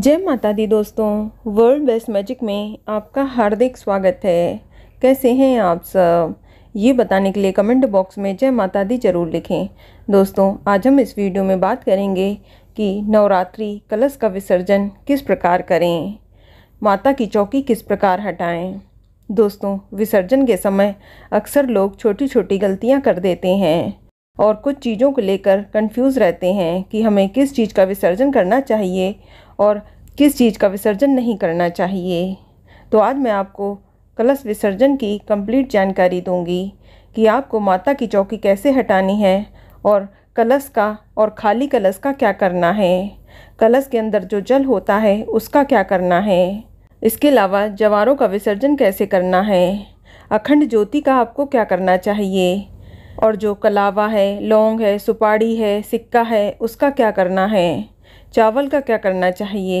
जय माता दी दोस्तों वर्ल्ड बेस्ट मैजिक में आपका हार्दिक स्वागत है कैसे हैं आप सब ये बताने के लिए कमेंट बॉक्स में जय माता दी जरूर लिखें दोस्तों आज हम इस वीडियो में बात करेंगे कि नवरात्रि कलश का विसर्जन किस प्रकार करें माता की चौकी किस प्रकार हटाएं दोस्तों विसर्जन के समय अक्सर लोग छोटी छोटी गलतियाँ कर देते हैं और कुछ चीज़ों को लेकर कन्फ्यूज़ रहते हैं कि हमें किस चीज़ का विसर्जन करना चाहिए और किस चीज़ का विसर्जन नहीं करना चाहिए तो आज मैं आपको कलश विसर्जन की कंप्लीट जानकारी दूंगी कि आपको माता की चौकी कैसे हटानी है और कलश का और खाली कलश का क्या करना है कलश के अंदर जो जल होता है उसका क्या करना है इसके अलावा जवारों का विसर्जन कैसे करना है अखंड ज्योति का आपको क्या करना चाहिए और जो कलावा है लौंग है सुपाड़ी है सिक्का है उसका क्या करना है चावल का क्या करना चाहिए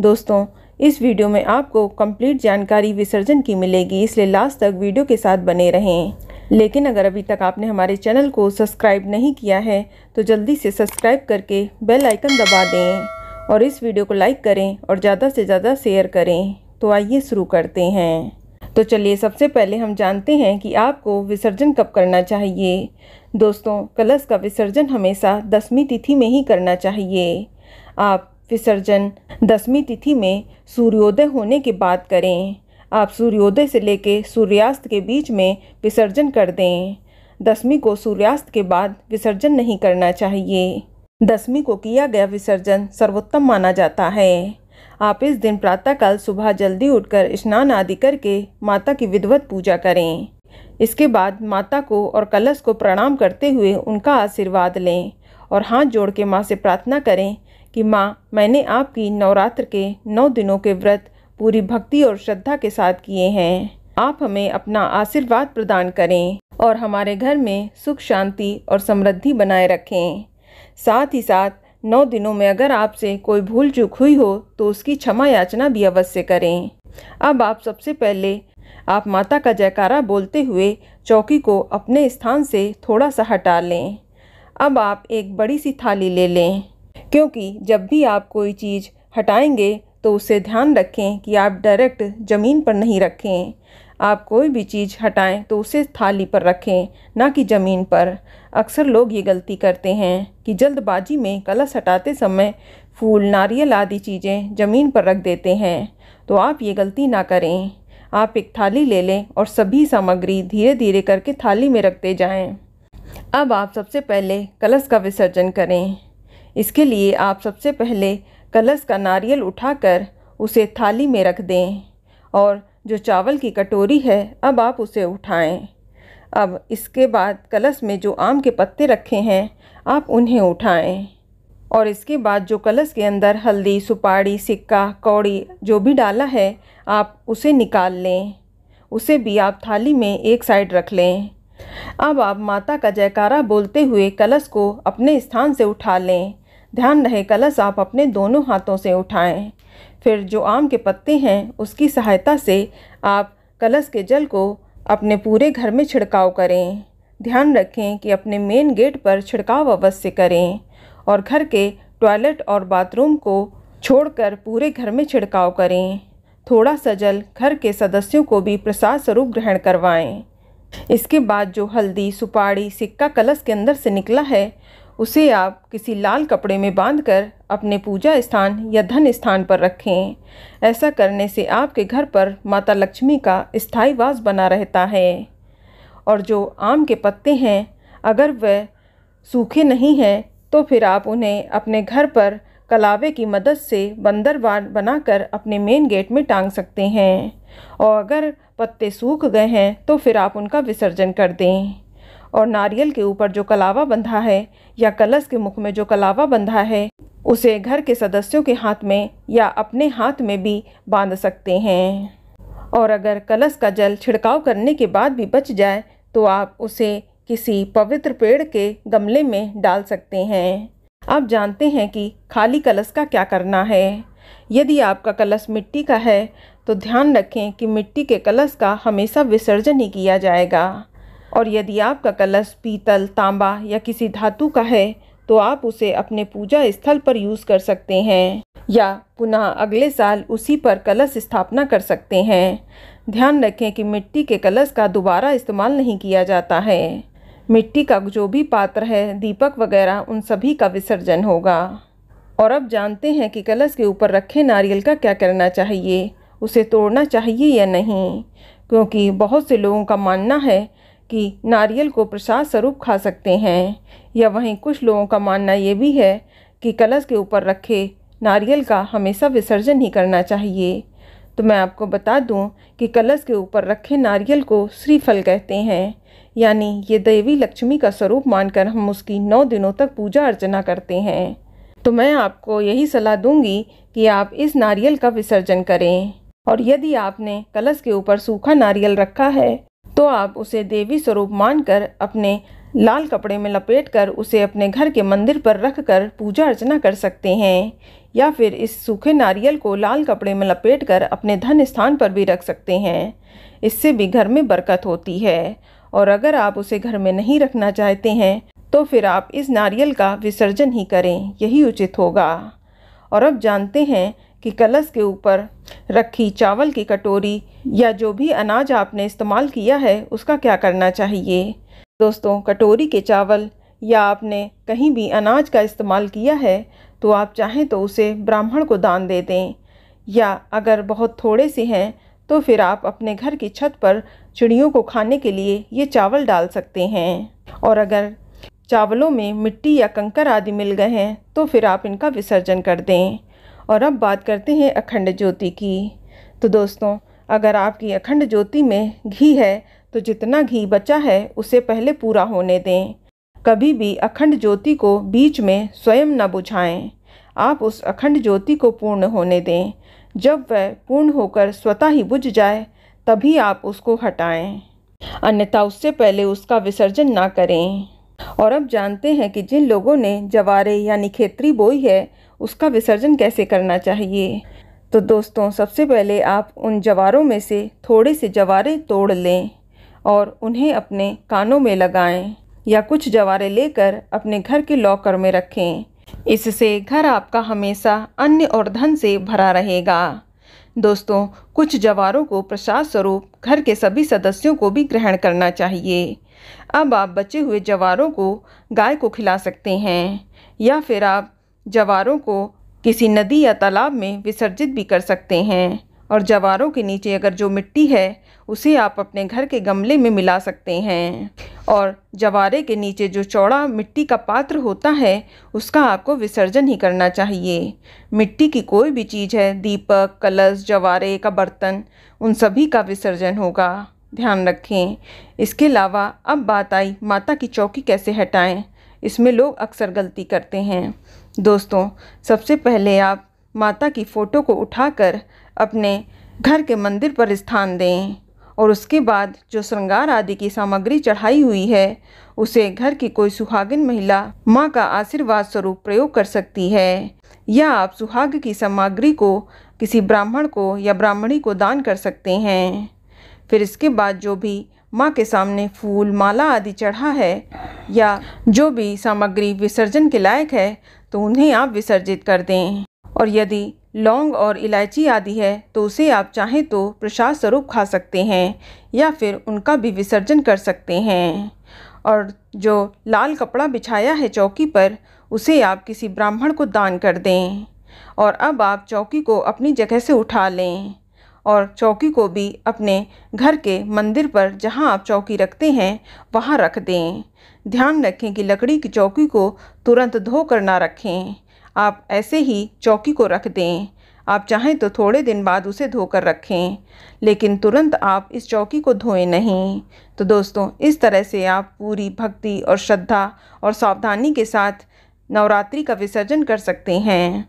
दोस्तों इस वीडियो में आपको कंप्लीट जानकारी विसर्जन की मिलेगी इसलिए लास्ट तक वीडियो के साथ बने रहें लेकिन अगर अभी तक आपने हमारे चैनल को सब्सक्राइब नहीं किया है तो जल्दी से सब्सक्राइब करके बेल आइकन दबा दें और इस वीडियो को लाइक करें और ज़्यादा से ज़्यादा शेयर करें तो आइए शुरू करते हैं तो चलिए सबसे पहले हम जानते हैं कि आपको विसर्जन कब करना चाहिए दोस्तों कलश का विसर्जन हमेशा दसवीं तिथि में ही करना चाहिए आप विसर्जन दसवीं तिथि में सूर्योदय होने की बात करें आप सूर्योदय से लेकर सूर्यास्त के बीच में विसर्जन कर दें दसवीं को सूर्यास्त के बाद विसर्जन नहीं करना चाहिए दसवीं को किया गया विसर्जन सर्वोत्तम माना जाता है आप इस दिन प्रातःकाल सुबह जल्दी उठकर स्नान आदि करके माता की विधवत पूजा करें इसके बाद माता को और कलश को प्रणाम करते हुए उनका आशीर्वाद लें और हाथ जोड़ के माँ से प्रार्थना करें कि माँ मैंने आपकी नवरात्र के नौ दिनों के व्रत पूरी भक्ति और श्रद्धा के साथ किए हैं आप हमें अपना आशीर्वाद प्रदान करें और हमारे घर में सुख शांति और समृद्धि बनाए रखें साथ ही साथ नौ दिनों में अगर आपसे कोई भूल चूक हुई हो तो उसकी क्षमा याचना भी अवश्य करें अब आप सबसे पहले आप माता का जयकारा बोलते हुए चौकी को अपने स्थान से थोड़ा सा हटा लें अब आप एक बड़ी सी थाली ले लें क्योंकि जब भी आप कोई चीज़ हटाएंगे तो उसे ध्यान रखें कि आप डायरेक्ट ज़मीन पर नहीं रखें आप कोई भी चीज़ हटाएं तो उसे थाली पर रखें ना कि ज़मीन पर अक्सर लोग ये गलती करते हैं कि जल्दबाजी में कलश हटाते समय फूल नारियल आदि चीज़ें ज़मीन पर रख देते हैं तो आप ये गलती ना करें आप एक थाली ले लें और सभी सामग्री धीरे धीरे करके थाली में रखते जाएं। अब आप सबसे पहले कलश का विसर्जन करें इसके लिए आप सबसे पहले कलश का नारियल उठाकर उसे थाली में रख दें और जो चावल की कटोरी है अब आप उसे उठाएं। अब इसके बाद कलश में जो आम के पत्ते रखे हैं आप उन्हें उठाएं और इसके बाद जो कलश के अंदर हल्दी सुपारी सिक्का कौड़ी जो भी डाला है आप उसे निकाल लें उसे भी आप थाली में एक साइड रख लें अब आप माता का जयकारा बोलते हुए कलश को अपने स्थान से उठा लें ध्यान रहे कलश आप अपने दोनों हाथों से उठाएं फिर जो आम के पत्ते हैं उसकी सहायता से आप कलश के जल को अपने पूरे घर में छिड़काव करें ध्यान रखें कि अपने मेन गेट पर छिड़काव अवश्य करें और घर के टॉयलेट और बाथरूम को छोड़कर पूरे घर में छिड़काव करें थोड़ा सा जल घर के सदस्यों को भी प्रसाद स्वरूप ग्रहण करवाएं। इसके बाद जो हल्दी सुपारी सिक्का कलश के अंदर से निकला है उसे आप किसी लाल कपड़े में बांधकर अपने पूजा स्थान या धन स्थान पर रखें ऐसा करने से आपके घर पर माता लक्ष्मी का स्थायी वास बना रहता है और जो आम के पत्ते हैं अगर वह सूखे नहीं हैं तो फिर आप उन्हें अपने घर पर कलावे की मदद से बंदरवार बनाकर अपने मेन गेट में टांग सकते हैं और अगर पत्ते सूख गए हैं तो फिर आप उनका विसर्जन कर दें और नारियल के ऊपर जो कलावा बंधा है या कलश के मुख में जो कलावा बंधा है उसे घर के सदस्यों के हाथ में या अपने हाथ में भी बांध सकते हैं और अगर कलश का जल छिड़काव करने के बाद भी बच जाए तो आप उसे किसी पवित्र पेड़ के गमले में डाल सकते हैं आप जानते हैं कि खाली कलश का क्या करना है यदि आपका कलश मिट्टी का है तो ध्यान रखें कि मिट्टी के कलश का हमेशा विसर्जन ही किया जाएगा और यदि आपका कलश पीतल तांबा या किसी धातु का है तो आप उसे अपने पूजा स्थल पर यूज़ कर सकते हैं या पुनः अगले साल उसी पर कलश स्थापना कर सकते हैं ध्यान रखें कि मिट्टी के कलश का दोबारा इस्तेमाल नहीं किया जाता है मिट्टी का जो भी पात्र है दीपक वगैरह उन सभी का विसर्जन होगा और अब जानते हैं कि कलश के ऊपर रखे नारियल का क्या करना चाहिए उसे तोड़ना चाहिए या नहीं क्योंकि बहुत से लोगों का मानना है कि नारियल को प्रसाद स्वरूप खा सकते हैं या वहीं कुछ लोगों का मानना ये भी है कि कलश के ऊपर रखे नारियल का हमेशा विसर्जन ही करना चाहिए तो मैं आपको बता दूं कि कलश के ऊपर रखे नारियल को श्रीफल कहते हैं यानी ये देवी लक्ष्मी का स्वरूप मानकर हम उसकी नौ दिनों तक पूजा अर्चना करते हैं तो मैं आपको यही सलाह दूंगी कि आप इस नारियल का विसर्जन करें और यदि आपने कलश के ऊपर सूखा नारियल रखा है तो आप उसे देवी स्वरूप मानकर अपने लाल कपड़े में लपेटकर उसे अपने घर के मंदिर पर रखकर पूजा अर्चना कर सकते हैं या फिर इस सूखे नारियल को लाल कपड़े में लपेटकर अपने धन स्थान पर भी रख सकते हैं इससे भी घर में बरकत होती है और अगर आप उसे घर में नहीं रखना चाहते हैं तो फिर आप इस नारियल का विसर्जन ही करें यही उचित होगा और अब जानते हैं कि कलश के ऊपर रखी चावल की कटोरी या जो भी अनाज आपने इस्तेमाल किया है उसका क्या करना चाहिए दोस्तों कटोरी के चावल या आपने कहीं भी अनाज का इस्तेमाल किया है तो आप चाहें तो उसे ब्राह्मण को दान दे दें या अगर बहुत थोड़े से हैं तो फिर आप अपने घर की छत पर चिड़ियों को खाने के लिए ये चावल डाल सकते हैं और अगर चावलों में मिट्टी या कंकर आदि मिल गए हैं तो फिर आप इनका विसर्जन कर दें और अब बात करते हैं अखंड ज्योति की तो दोस्तों अगर आपकी अखंड ज्योति में घी है तो जितना घी बचा है उसे पहले पूरा होने दें कभी भी अखंड ज्योति को बीच में स्वयं न बुझाएं आप उस अखंड ज्योति को पूर्ण होने दें जब वह पूर्ण होकर स्वतः ही बुझ जाए तभी आप उसको हटाएं अन्यथा उससे पहले उसका विसर्जन ना करें और अब जानते हैं कि जिन लोगों ने जवारे यानी खेतरी बोई है उसका विसर्जन कैसे करना चाहिए तो दोस्तों सबसे पहले आप उन जवारों में से थोड़े से जवारे तोड़ लें और उन्हें अपने कानों में लगाएं या कुछ जवारे लेकर अपने घर के लॉकर में रखें इससे घर आपका हमेशा अन्य और धन से भरा रहेगा दोस्तों कुछ जवारों को प्रसाद स्वरूप घर के सभी सदस्यों को भी ग्रहण करना चाहिए अब आप बचे हुए जवारों को गाय को खिला सकते हैं या फिर आप जवारों को किसी नदी या तालाब में विसर्जित भी कर सकते हैं और जवारों के नीचे अगर जो मिट्टी है उसे आप अपने घर के गमले में मिला सकते हैं और जवारे के नीचे जो चौड़ा मिट्टी का पात्र होता है उसका आपको विसर्जन ही करना चाहिए मिट्टी की कोई भी चीज़ है दीपक कलश जवारे का बर्तन उन सभी का विसर्जन होगा ध्यान रखें इसके अलावा अब बात आई माता की चौकी कैसे हटाएं इसमें लोग अक्सर गलती करते हैं दोस्तों सबसे पहले आप माता की फ़ोटो को उठाकर अपने घर के मंदिर पर स्थान दें और उसके बाद जो श्रृंगार आदि की सामग्री चढ़ाई हुई है उसे घर की कोई सुहागिन महिला माँ का आशीर्वाद स्वरूप प्रयोग कर सकती है या आप सुहाग की सामग्री को किसी ब्राह्मण को या ब्राह्मणी को दान कर सकते हैं फिर इसके बाद जो भी माँ के सामने फूल माला आदि चढ़ा है या जो भी सामग्री विसर्जन के लायक है तो उन्हें आप विसर्जित कर दें और यदि लौंग और इलायची आदि है तो उसे आप चाहें तो प्रसाद स्वरूप खा सकते हैं या फिर उनका भी विसर्जन कर सकते हैं और जो लाल कपड़ा बिछाया है चौकी पर उसे आप किसी ब्राह्मण को दान कर दें और अब आप चौकी को अपनी जगह से उठा लें और चौकी को भी अपने घर के मंदिर पर जहां आप चौकी रखते हैं वहां रख दें ध्यान रखें कि लकड़ी की चौकी को तुरंत धो कर ना रखें आप ऐसे ही चौकी को रख दें आप चाहें तो थोड़े दिन बाद उसे धोकर रखें लेकिन तुरंत आप इस चौकी को धोएं नहीं तो दोस्तों इस तरह से आप पूरी भक्ति और श्रद्धा और सावधानी के साथ नवरात्रि का विसर्जन कर सकते हैं